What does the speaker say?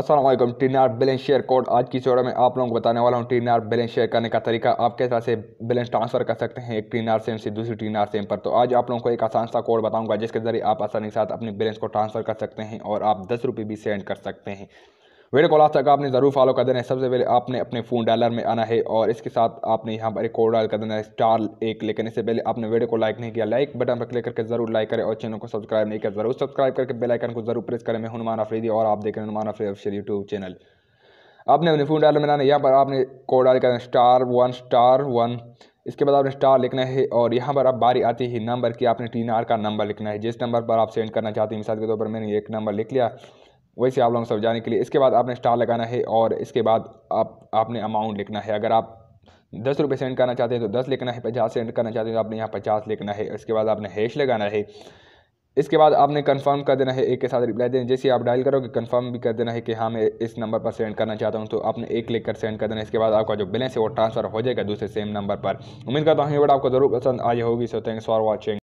Aslam T R balance share code आज की चौड़ा में आप लोगों को बताने वाला हूँ टी आर बैलेंस शेयर करने का तरीका आप किस तरह से बैलेंस ट्रांसफर कर सकते हैं एक टीन आर सेम से दूसरी टीन आर सेम पर तो आज आप लोगों को एक आसान सा कोड बताऊंगा जिसके जरिए आप आसानी के साथ अपने बैलेंस को ट्रांसफर कर सकते हैं और आप दस रुपये भी सेंड कर सकते हैं वीडियो को लास्ट तक आपने ज़रूर फॉलो कर देना है सबसे पहले आपने अपने फ़ोन डायलर में आना है और इसके साथ आपने यहाँ पर एक कोड डायल कर देना है स्टार एक लेकिन इससे पहले आपने वीडियो को लाइक नहीं किया लाइक बटन पर क्लिक करके जरूर लाइक करें और चैनल को सब्सक्राइब नहीं किया जरूर सब्सक्राइब करके बेलाइकन को जरूर प्रेस करें मैं हनुमान अफरीदी और आप देख रहे हैं Hanuman Afridi official YouTube channel आपने अपने फ़ोन डायलर में आना है यहाँ पर आपने कोड डायल करना स्टार वन स्टार वन इसके बाद आपने स्टार लिखना है और यहाँ पर आप बारी आती है नंबर की आपने टी का नंबर लिखना है जिस नंबर पर आप सेंड करना चाहते हैं मिसाल के तौर पर मैंने एक नंबर लिख लिया वैसे आप लोगों सब जाने के लिए इसके बाद आपने स्टार लगाना है और इसके बाद आप आपने अमाउंट लिखना है अगर आप दस रुपये सेंड करना चाहते हैं तो दस लिखना है पचास सेंड करना चाहते हैं तो आपने यहाँ पचास लिखना है इसके बाद आपने हैश लगाना है इसके बाद आपने कंफर्म कर देना है एक के साथ रिप्लाई देना जैसे आप डायल करोगे कंफर्म भी कर देना है कि हाँ मैं इस नंबर पर सेंड करना चाहता हूँ तो आपने एक क्लिक कर सेंड कर देना इसके बाद आपका जो बैलेंस है वो ट्रांसफर हो जाएगा दूसरे सेम नंबर पर उम्मीद करता हूँ ये वीडियो आपको जरूर पसंद आई होगी सो थैंक्स फॉर वॉचिंग